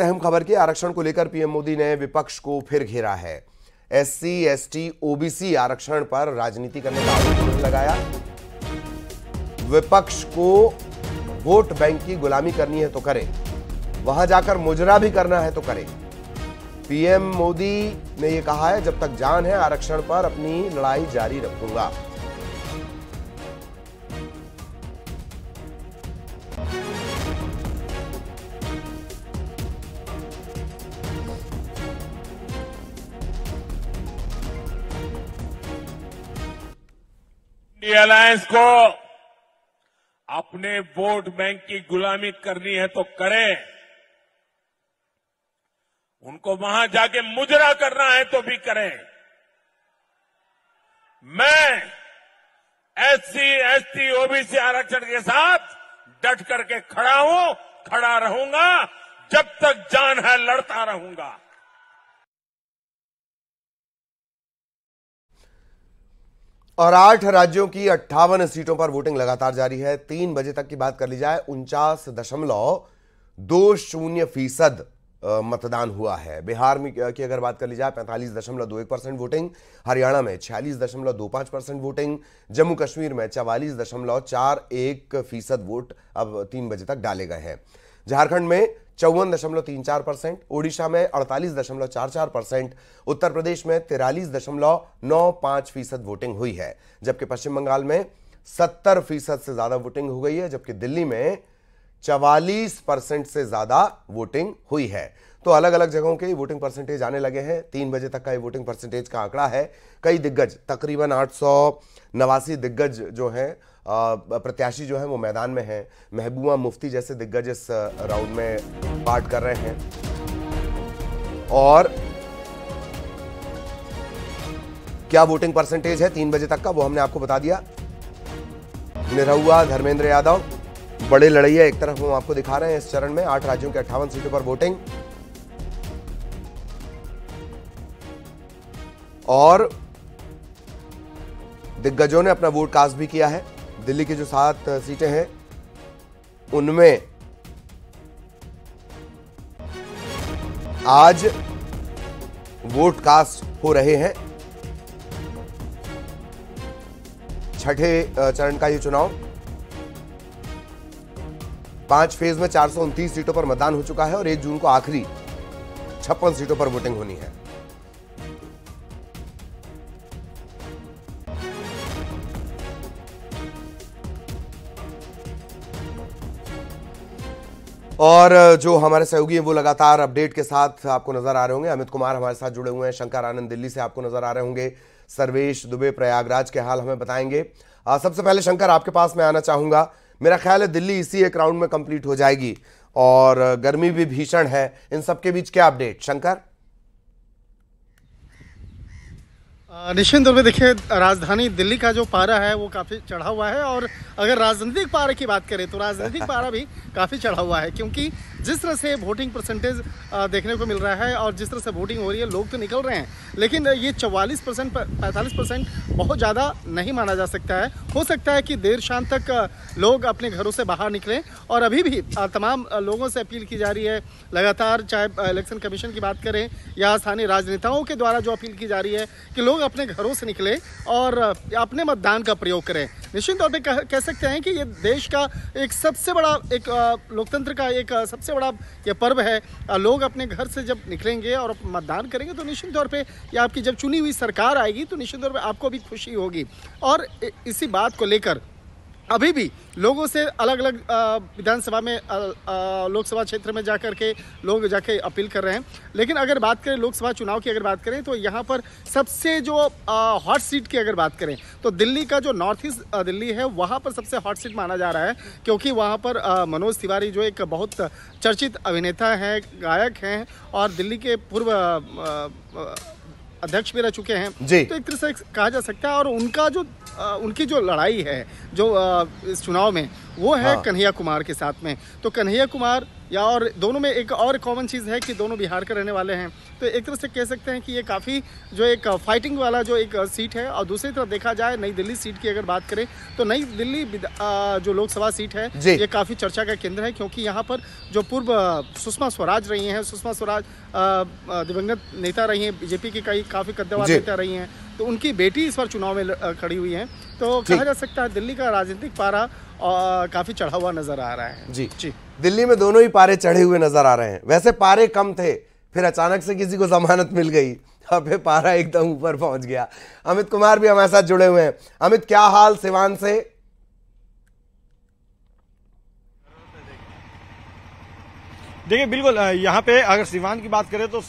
अहम खबर की आरक्षण को लेकर पीएम मोदी ने विपक्ष को फिर घेरा है एससी एसटी ओबीसी आरक्षण पर राजनीति करने का आरोप लगाया विपक्ष को वोट बैंक की गुलामी करनी है तो करें वहां जाकर मुजरा भी करना है तो करें पीएम मोदी ने यह कहा है जब तक जान है आरक्षण पर अपनी लड़ाई जारी रखूंगा इंडी अलायंस को अपने वोट बैंक की गुलामी करनी है तो करें उनको वहां जाके मुजरा करना है तो भी करें मैं एससी एसटी ओबीसी आरक्षण के साथ डट करके खड़ा हूं खड़ा रहूंगा जब तक जान है लड़ता रहूंगा और आठ राज्यों की अट्ठावन सीटों पर वोटिंग लगातार जारी है तीन बजे तक की बात कर ली जाए उनचास दशमलव दो शून्य फीसद मतदान हुआ है बिहार में की अगर बात कर ली जाए पैंतालीस दशमलव दो एक परसेंट वोटिंग हरियाणा में छियालीस दशमलव दो पांच परसेंट वोटिंग जम्मू कश्मीर में चवालीस दशमलव चार एक फीसद वोट अब तीन बजे तक डाले गए हैं झारखंड में चौवन दशमलव तीन चार परसेंट ओडिशा में अड़तालीस दशमलव चार चार परसेंट उत्तर प्रदेश में तिरालीस दशमलव नौ पांच फीसद वोटिंग हुई है जबकि पश्चिम बंगाल में सत्तर फीसद से ज्यादा वोटिंग हो गई है जबकि दिल्ली में चवालीस परसेंट से ज्यादा वोटिंग हुई है तो अलग अलग जगहों के वोटिंग परसेंटेज आने लगे हैं तीन बजे तक का ये वोटिंग परसेंटेज का आंकड़ा है कई दिग्गज तकरीबन आठ सौ नवासी दिग्गज जो हैं प्रत्याशी जो हैं वो मैदान में हैं महबूबा मुफ्ती जैसे दिग्गज इस राउंड में पार्ट कर रहे हैं और क्या वोटिंग परसेंटेज है तीन बजे तक का वो हमने आपको बता दिया निरहुआ धर्मेंद्र यादव बड़े लड़ैया एक तरफ हम आपको दिखा रहे हैं इस चरण में आठ राज्यों के अट्ठावन सीटों पर वोटिंग और दिग्गजों ने अपना वोट कास्ट भी किया है दिल्ली की जो सात सीटें हैं उनमें आज वोट कास्ट हो रहे हैं छठे चरण का ये चुनाव पांच फेज में चार सीटों पर मतदान हो चुका है और एक जून को आखिरी छप्पन सीटों पर वोटिंग होनी है और जो हमारे सहयोगी हैं वो लगातार अपडेट के साथ आपको नजर आ रहे होंगे अमित कुमार हमारे साथ जुड़े हुए हैं शंकर आनंद दिल्ली से आपको नजर आ रहे होंगे सर्वेश दुबे प्रयागराज के हाल हमें बताएंगे सबसे पहले शंकर आपके पास मैं आना चाहूंगा मेरा ख्याल है दिल्ली इसी एक राउंड में कंप्लीट हो जाएगी और गर्मी भी भीषण है इन सबके बीच क्या अपडेट शंकर निश्चित तौर पर देखिए राजधानी दिल्ली का जो पारा है वो काफ़ी चढ़ा हुआ है और अगर राजनीतिक पारा की बात करें तो राजनीतिक पारा भी काफ़ी चढ़ा हुआ है क्योंकि जिस तरह से वोटिंग परसेंटेज देखने को मिल रहा है और जिस तरह से वोटिंग हो रही है लोग तो निकल रहे हैं लेकिन ये चवालीस परसेंट पैंतालीस परसेंट बहुत ज़्यादा नहीं माना जा सकता है हो सकता है कि देर शाम तक लोग अपने घरों से बाहर निकलें और अभी भी तमाम लोगों से अपील की जा रही है लगातार चाहे इलेक्शन कमीशन की बात करें या स्थानीय राजनेताओं के द्वारा जो अपील की जा रही है कि लोग अपने घरों से निकलें और अपने मतदान का प्रयोग करें निश्चित तौर पर कह सकते हैं कि ये देश का एक सबसे बड़ा एक लोकतंत्र का एक सबसे सबसे बड़ा ये पर्व है लोग अपने घर से जब निकलेंगे और मतदान करेंगे तो निश्चित तौर पर या आपकी जब चुनी हुई सरकार आएगी तो निश्चित तौर पर आपको भी खुशी होगी और इसी बात को लेकर अभी भी लोगों से अलग अलग विधानसभा में लोकसभा क्षेत्र में जा कर के लोग जाके अपील कर रहे हैं लेकिन अगर बात करें लोकसभा चुनाव की अगर बात करें तो यहाँ पर सबसे जो हॉट सीट की अगर बात करें तो दिल्ली का जो नॉर्थ ईस्ट दिल्ली है वहाँ पर सबसे हॉट सीट माना जा रहा है क्योंकि वहाँ पर आ, मनोज तिवारी जो एक बहुत चर्चित अभिनेता हैं गायक हैं और दिल्ली के पूर्व अध्यक्ष भी रह चुके हैं जी तो एक तरह से कहा जा सकता है और उनका जो उनकी जो लड़ाई है जो इस चुनाव में वो है हाँ। कन्हैया कुमार के साथ में तो कन्हैया कुमार या और दोनों में एक और कॉमन चीज़ है कि दोनों बिहार के रहने वाले हैं तो एक तरह से कह सकते हैं कि ये काफ़ी जो एक फाइटिंग वाला जो एक सीट है और दूसरी तरफ देखा जाए नई दिल्ली सीट की अगर बात करें तो नई दिल्ली जो लोकसभा सीट है ये काफ़ी चर्चा का केंद्र है क्योंकि यहाँ पर जो पूर्व सुषमा स्वराज रही हैं सुषमा स्वराज दिवंगत नेता रही हैं बीजेपी की कई काफ़ी कद्दावर नेता रही हैं तो उनकी बेटी इस बार चुनाव में खड़ी हुई है तो कहा जा सकता है दिल्ली का राजनीतिक पारा काफी चढ़ा हुआ नजर आ रहा है जी जी दिल्ली में दोनों ही पारे चढ़े हुए नजर आ रहे हैं वैसे पारे कम थे फिर अचानक से किसी को जमानत मिल गई अब पारा एकदम ऊपर पहुंच गया अमित कुमार भी हमारे साथ जुड़े हुए हैं अमित क्या हाल सिवान से देखिए बिल्कुल यहाँ पे अगर सिवान की बात करें तो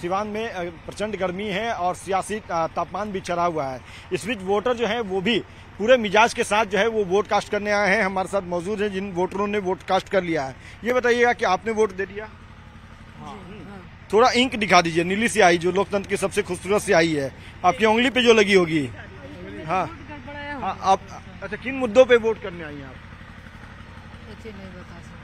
सिवान में प्रचंड गर्मी है और सियासी तापमान भी चढ़ा हुआ है इस बीच वोटर जो है वो भी पूरे मिजाज के साथ जो है वो वोट कास्ट करने आए हैं हमारे साथ मौजूद हैं जिन वोटरों ने वोट कास्ट कर लिया है ये बताइएगा कि आपने वोट दे दिया हाँ।, हाँ। थोड़ा इंक दिखा दीजिए नीली से आई जो लोकतंत्र की सबसे खूबसूरत से आई है आपकी उंगली पे जो लगी होगी हाँ, हाँ आप अच्छा किन मुद्दों पे वोट करने आई है आप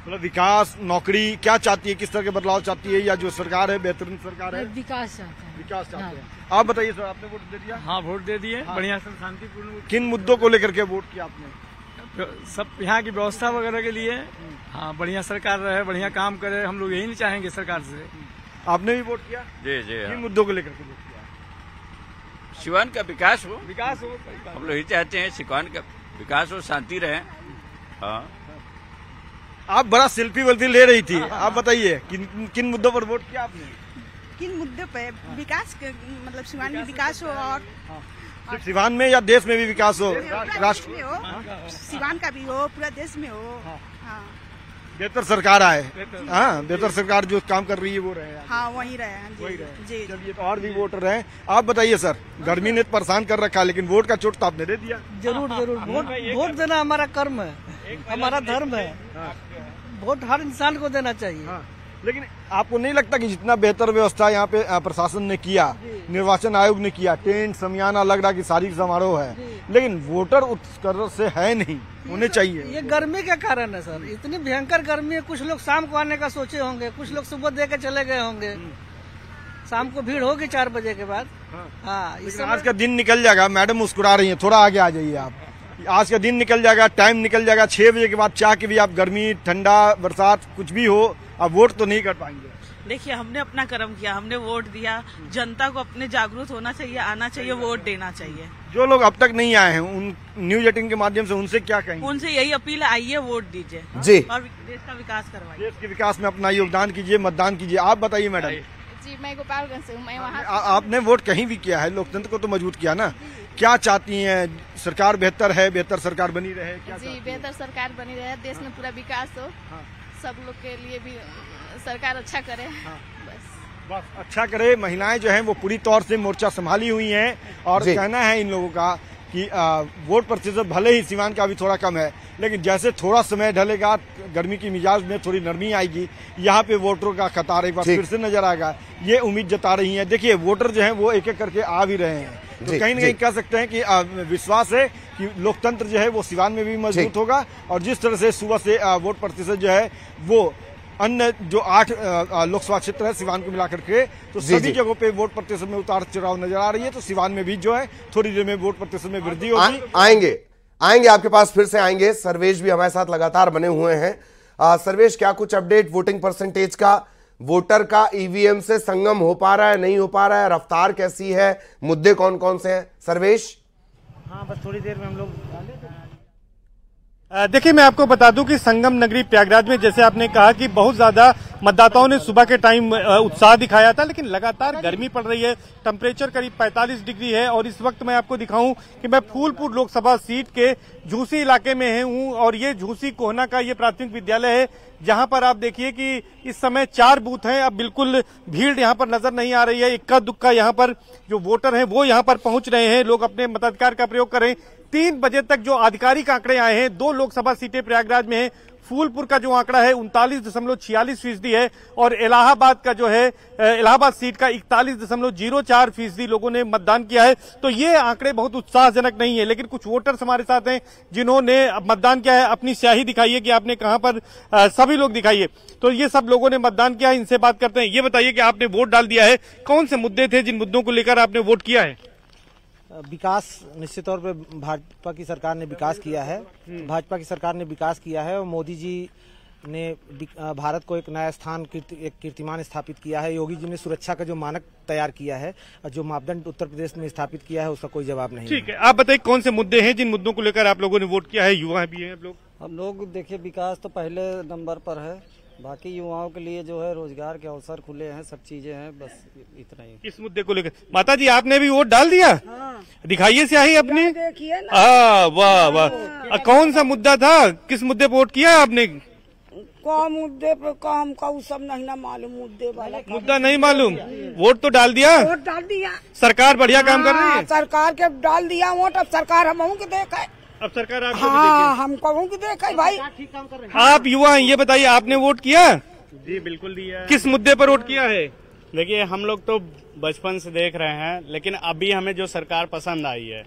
मतलब विकास नौकरी क्या चाहती है किस तरह के बदलाव चाहती है या जो सरकार है बेहतरीन सरकार है मतलब विकास चाहते हैं विकास चाहते हाँ। हैं आप बताइए सर आपने वोट दे दिया हाँ वोट दे दिए हाँ। बढ़िया शांतिपूर्ण किन मुद्दों को लेकर के वोट किया आपने सब यहाँ की व्यवस्था वगैरह के लिए हम्म। हाँ बढ़िया सरकार रहे बढ़िया काम करे हम लोग यही नहीं चाहेंगे सरकार से हम्म। आपने भी वोट किया जी जी हाँ। किन मुद्दों को लेकर के वोट किया सिवान का विकास हो विकास हो हम लोग यही चाहते हैं सिवान का विकास हो शांति रहे हाँ आप बड़ा सेल्फी वेल्फी ले रही थी आप बताइए किन किन मुद्दों पर वोट किया आपने किन मुद्दों पर विकास मतलब सिवान में विकास हो और हाँ। सिवान में या देश में भी विकास हो राष्ट्र में हो सिवान का भी हो पूरा देश में हो हाँ। हाँ। बेहतर सरकार आए हाँ बेहतर सरकार जो काम कर रही है वो रहे हाँ वही रहे वही रहे जी तो और भी वोटर रहे आप बताइए सर गर्मी ने तो परेशान कर रखा लेकिन वोट का चोट तो आपने दे दिया जरूर जरूर वोट वोट देना हमारा कर्म है हमारा धर्म है हाँ। वोट हर इंसान को देना चाहिए हाँ। लेकिन आपको नहीं लगता कि जितना बेहतर व्यवस्था यहाँ पे प्रशासन ने किया निर्वाचन आयोग ने किया टेंट समियाना लग रहा कि शारीरिक समारोह है लेकिन वोटर उत्कर्ष से है नहीं उन्हें चाहिए ये गर्मी के कारण है सर इतनी भयंकर गर्मी है कुछ लोग शाम को आने का सोचे होंगे कुछ लोग सुबह दे के चले गए होंगे हम्म। शाम को भीड़ होगी चार बजे के बाद हाँ, हाँ आज का दिन निकल जाएगा मैडम मुस्कुरा रही है थोड़ा आगे आ जाइए आप आज का दिन निकल जाएगा टाइम निकल जाएगा छह बजे के बाद चाह के भी आप गर्मी ठंडा बरसात कुछ भी हो आप वोट तो नहीं कर पाएंगे देखिए हमने अपना कर्म किया हमने वोट दिया जनता को अपने जागरूक होना चाहिए आना चाहिए वोट देना चाहिए जो लोग अब तक नहीं आए हैं उन न्यूज एटिंग के माध्यम से उनसे क्या कहेंगे उनसे यही अपील है आइए वोट दीजिए जी और देश का विकास करवाइए देश के विकास में अपना योगदान कीजिए मतदान कीजिए आप बताइए मैडम मैं गोपालगंज से हूँ मैं वहाँ आपने वोट कहीं भी किया है लोकतंत्र को तो मजबूत किया ना क्या चाहती हैं सरकार बेहतर है बेहतर सरकार बनी रहे क्या जी बेहतर सरकार बनी रहे देश में पूरा विकास हो हाँ। सब लोग के लिए भी सरकार अच्छा करे हाँ। बस बस अच्छा करे महिलाएं जो हैं वो पूरी तौर से मोर्चा संभाली हुई हैं और कहना है इन लोगों का कि वोट प्रतिशत भले ही सीवान का भी थोड़ा कम है लेकिन जैसे थोड़ा समय ढलेगा गर्मी की मिजाज में थोड़ी नरमी आएगी यहाँ पे वोटरों का खतार एक बार फिर से नजर आएगा ये उम्मीद जता रही है देखिए वोटर जो है वो एक एक करके आ भी रहे हैं तो कहीं ना कहीं कह सकते हैं कि विश्वास है कि लोकतंत्र जो है वो सिवान में भी मजबूत होगा और जिस तरह से सुबह से वोट प्रतिशत जो है वो अन्य जो आठ लोकसभा क्षेत्र है सिवान को मिलाकर के तो सभी जगहों पे वोट प्रतिशत में उतार चढ़ाव नजर आ रही है तो सिवान में भी जो है थोड़ी देर में वोट प्रतिशत में वृद्धि होगी आएंगे आएंगे आपके पास फिर से आएंगे सर्वेश भी हमारे साथ लगातार बने हुए हैं सर्वेश क्या कुछ अपडेट वोटिंग परसेंटेज का वोटर का ईवीएम e से संगम हो पा रहा है नहीं हो पा रहा है रफ्तार कैसी है मुद्दे कौन कौन से हैं सर्वेश हाँ बस थोड़ी देर में हम लोग देखिए मैं आपको बता दूं कि संगम नगरी प्रयागराज में जैसे आपने कहा कि बहुत ज्यादा मतदाताओं ने सुबह के टाइम उत्साह दिखाया था लेकिन लगातार गर्मी पड़ रही है टेम्परेचर करीब 45 डिग्री है और इस वक्त मैं आपको दिखाऊं कि मैं फूलपुर लोकसभा सीट के झूसी इलाके में हूं और ये झूसी कोहना का ये प्राथमिक विद्यालय है जहां पर आप देखिए कि इस समय चार बूथ हैं अब बिल्कुल भीड़ यहाँ पर नजर नहीं आ रही है इक्का दुक्का यहाँ पर जो वोटर हैं वो यहाँ पर पहुंच रहे हैं लोग अपने मताधिकार का प्रयोग करें तीन बजे तक जो आधिकारिक आंकड़े आए हैं दो लोकसभा सीटें प्रयागराज में हैं फूलपुर का जो आंकड़ा है उनतालीस दशमलव छियालीस फीसदी है और इलाहाबाद का जो है इलाहाबाद सीट का इकतालीस दशमलव जीरो चार फीसदी लोगों ने मतदान किया है तो ये आंकड़े बहुत उत्साहजनक नहीं है लेकिन कुछ वोटर्स हमारे साथ हैं जिन्होंने मतदान किया है अपनी स्याही दिखाई है कि आपने कहां पर सभी लोग दिखाइए तो ये सब लोगों ने मतदान किया है इनसे बात करते हैं ये बताइए कि आपने वोट डाल दिया है कौन से मुद्दे थे जिन मुद्दों को लेकर आपने वोट किया है विकास निश्चित तौर पर भाजपा की सरकार ने विकास किया है हम्म। भाजपा की सरकार ने विकास किया है और मोदी जी ने भारत को एक नया स्थान एक कीर्तिमान स्थापित किया है योगी जी ने सुरक्षा का जो मानक तैयार किया है और जो मापदंड उत्तर प्रदेश में स्थापित किया है उसका कोई जवाब नहीं ठीक है आप बताइए कौन से मुद्दे हैं जिन मुद्दों को लेकर आप लोगों ने वोट किया है युवा भी है आप लोग हम लोग देखिए विकास तो पहले नंबर पर है बाकी युवाओं के लिए जो है रोजगार के अवसर खुले हैं सब चीजें हैं बस इतना ही इस मुद्दे को लेकर माता जी आपने भी वोट डाल दिया हाँ। दिखाइए स्याही अपनी हाँ, वाह हाँ। वाह कौन सा मुद्दा था किस मुद्दे पर वोट किया आपने कौन मुद्दे पे काम का वो सब नहीं ना मालूम मुद्दे वाला मुद्दा नहीं मालूम वोट तो डाल दिया वोट डाल दिया सरकार बढ़िया काम कर रही है हाँ, सरकार के डाल दिया वोट अब सरकार हम के देखे अब सरकार आप हाँ हम कहूँ की देखा भाई ठीक काम कर रहे हैं आप युवा हैं ये बताइए आपने वोट किया जी बिल्कुल दिया किस मुद्दे पर वोट किया है देखिए हम लोग तो बचपन से देख रहे हैं लेकिन अभी हमें जो सरकार पसंद आई है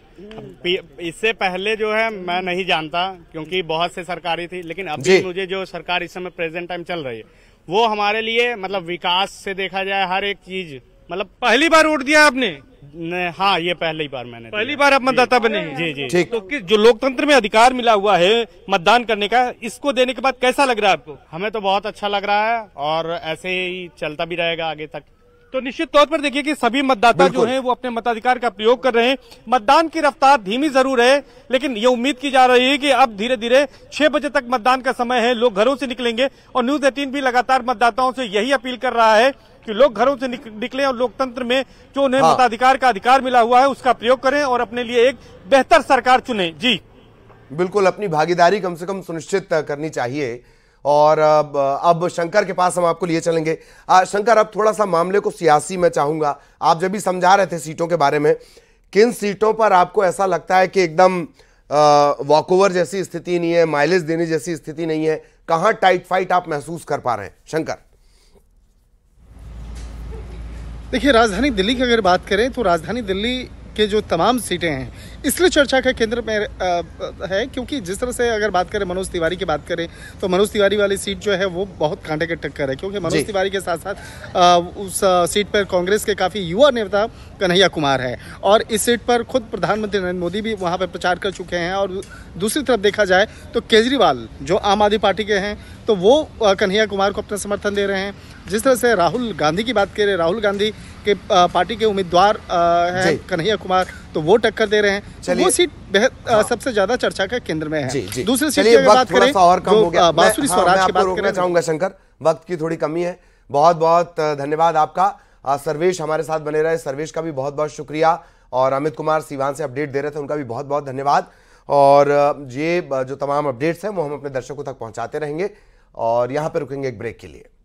इससे पहले जो है मैं नहीं जानता क्योंकि बहुत से सरकारी थी लेकिन अभी मुझे जो सरकार इस समय प्रेजेंट टाइम चल रही है वो हमारे लिए मतलब विकास से देखा जाए हर एक चीज मतलब पहली बार वोट दिया आपने हाँ ये पहली बार मैंने पहली बार आप मतदाता बने जी जी ठीक तो किस जो लोकतंत्र में अधिकार मिला हुआ है मतदान करने का इसको देने के बाद कैसा लग रहा है आपको हमें तो बहुत अच्छा लग रहा है और ऐसे ही चलता भी रहेगा आगे तक तो निश्चित तौर पर देखिए कि सभी मतदाता जो हैं वो अपने मताधिकार का प्रयोग कर रहे हैं मतदान की रफ्तार धीमी जरूर है लेकिन ये उम्मीद की जा रही है कि अब धीरे धीरे छह बजे तक मतदान का समय है लोग घरों से निकलेंगे और न्यूज एटीन भी लगातार मतदाताओं से यही अपील कर रहा है कि लोग घरों से निक, और लोकतंत्र में जो उन्हें हाँ। मताधिकार का अधिकार मिला हुआ है उसका प्रयोग करें और अपने लिए एक बेहतर सरकार चुने जी बिल्कुल अपनी भागीदारी कम से कम सुनिश्चित करनी चाहिए और अब, अब शंकर के पास हम आपको लिए चलेंगे आ, शंकर अब थोड़ा सा मामले को सियासी में चाहूंगा आप जब भी समझा रहे थे सीटों के बारे में किन सीटों पर आपको ऐसा लगता है कि एकदम वॉकओवर जैसी स्थिति नहीं है माइलेज देने जैसी स्थिति नहीं है कहाँ टाइट फाइट आप महसूस कर पा रहे हैं शंकर देखिए राजधानी दिल्ली की अगर बात करें तो राजधानी दिल्ली के जो तमाम सीटें हैं इसलिए चर्चा का केंद्र में है क्योंकि जिस तरह से अगर बात करें मनोज तिवारी की बात करें तो मनोज तिवारी वाली सीट जो है वो बहुत कांटे के टक्कर है क्योंकि मनोज तिवारी के साथ साथ उस सीट पर कांग्रेस के काफ़ी युवा नेता कन्हैया कुमार है और इस सीट पर खुद प्रधानमंत्री नरेंद्र मोदी भी वहाँ पर प्रचार कर चुके हैं और दूसरी तरफ देखा जाए तो केजरीवाल जो आम आदमी पार्टी के हैं तो वो कन्हैया कुमार को अपना समर्थन दे रहे हैं जिस तरह से राहुल गांधी की बात करें राहुल गांधी के पार्टी के उम्मीदवार हैं कन्हैया कुमार तो वो टक्कर दे रहे हैं तो वो सीट बेहद हाँ। सबसे ज्यादा चर्चा का केंद्र में है दूसरी सीट की बात करें और कम हो गया बांसुरी हाँ, स्वराज की बात करना तो- चाहूंगा शंकर वक्त की थोड़ी कमी है बहुत बहुत धन्यवाद आपका सर्वेश हमारे साथ बने रहे सर्वेश का भी बहुत बहुत शुक्रिया और अमित कुमार सीवान से अपडेट दे रहे थे उनका भी बहुत बहुत धन्यवाद और ये जो तमाम अपडेट्स हैं वो हम अपने दर्शकों तक पहुंचाते रहेंगे और यहाँ पर रुकेंगे एक ब्रेक के लिए